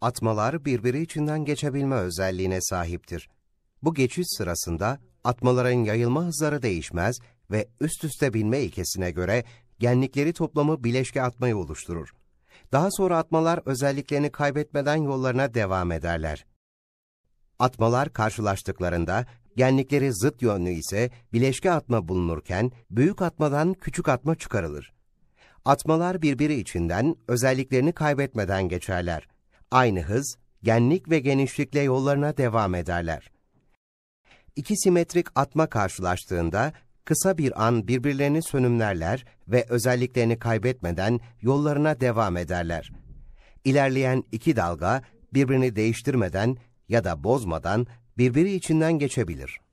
atmalar birbiri içinden geçebilme özelliğine sahiptir. Bu geçiş sırasında atmaların yayılma hızları değişmez ve üst üste binme ilkesine göre genlikleri toplamı bileşke atmayı oluşturur. Daha sonra atmalar özelliklerini kaybetmeden yollarına devam ederler. Atmalar karşılaştıklarında genlikleri zıt yönlü ise bileşke atma bulunurken büyük atmadan küçük atma çıkarılır. Atmalar birbiri içinden özelliklerini kaybetmeden geçerler aynı hız, genlik ve genişlikle yollarına devam ederler. İki simetrik atma karşılaştığında kısa bir an birbirlerini sönümlerler ve özelliklerini kaybetmeden yollarına devam ederler. İlerleyen iki dalga birbirini değiştirmeden ya da bozmadan birbiri içinden geçebilir.